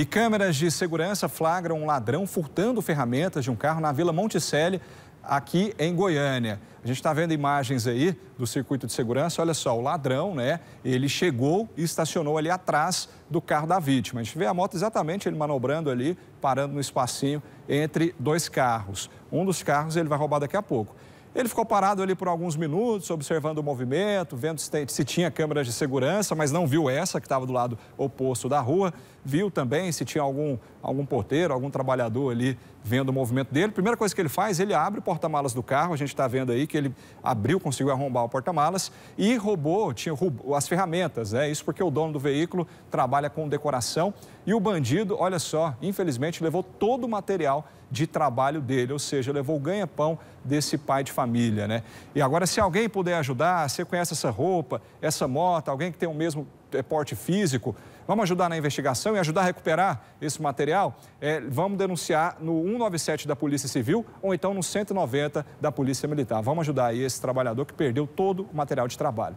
E câmeras de segurança flagram um ladrão furtando ferramentas de um carro na Vila Monticelli, aqui em Goiânia. A gente está vendo imagens aí do circuito de segurança. Olha só, o ladrão, né? Ele chegou e estacionou ali atrás do carro da vítima. A gente vê a moto exatamente ele manobrando ali, parando no espacinho entre dois carros. Um dos carros ele vai roubar daqui a pouco. Ele ficou parado ali por alguns minutos, observando o movimento, vendo se, tinha câmeras de segurança, mas não viu essa que estava do lado oposto da rua. Viu também se tinha algum, algum porteiro, algum trabalhador ali vendo o movimento dele. Primeira coisa que ele faz, ele abre o porta-malas do carro. A gente está vendo aí que ele abriu, conseguiu arrombar o porta-malas e roubou, tinha roubou as ferramentas. Né? Isso porque o dono do veículo trabalha com decoração. E o bandido, olha só, infelizmente levou todo o material de trabalho dele, ou seja, levou o ganha-pão desse pai de família família, né? E agora, se alguém puder ajudar, você conhece essa roupa, essa moto, alguém que tem o mesmo é, porte físico, vamos ajudar na investigação e ajudar a recuperar esse material? É, vamos denunciar no 197 da Polícia Civil ou então no 190 da Polícia Militar. Vamos ajudar aí esse trabalhador que perdeu todo o material de trabalho.